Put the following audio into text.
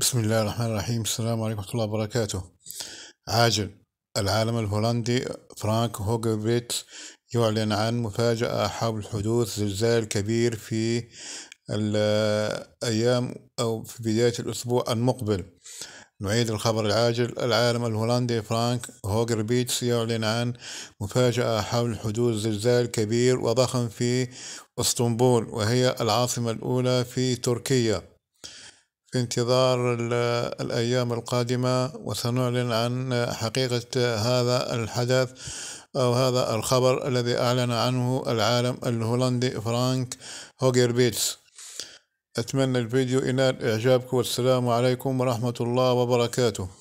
بسم الله الرحمن الرحيم السلام عليكم ورحمة الله وبركاته عاجل العالم الهولندي فرانك هوجبريت يعلن عن مفاجأة حول حدوث زلزال كبير في الأيام أو في بداية الأسبوع المقبل نعيد الخبر العاجل العالم الهولندي فرانك هوجر بيتس يعلن عن مفاجأة حول حدوث زلزال كبير وضخم في اسطنبول وهي العاصمة الأولى في تركيا في انتظار الأيام القادمة وسنعلن عن حقيقة هذا الحدث أو هذا الخبر الذي أعلن عنه العالم الهولندي فرانك هوجر بيتس أتمنى الفيديو ينال إعجابكم والسلام عليكم ورحمة الله وبركاته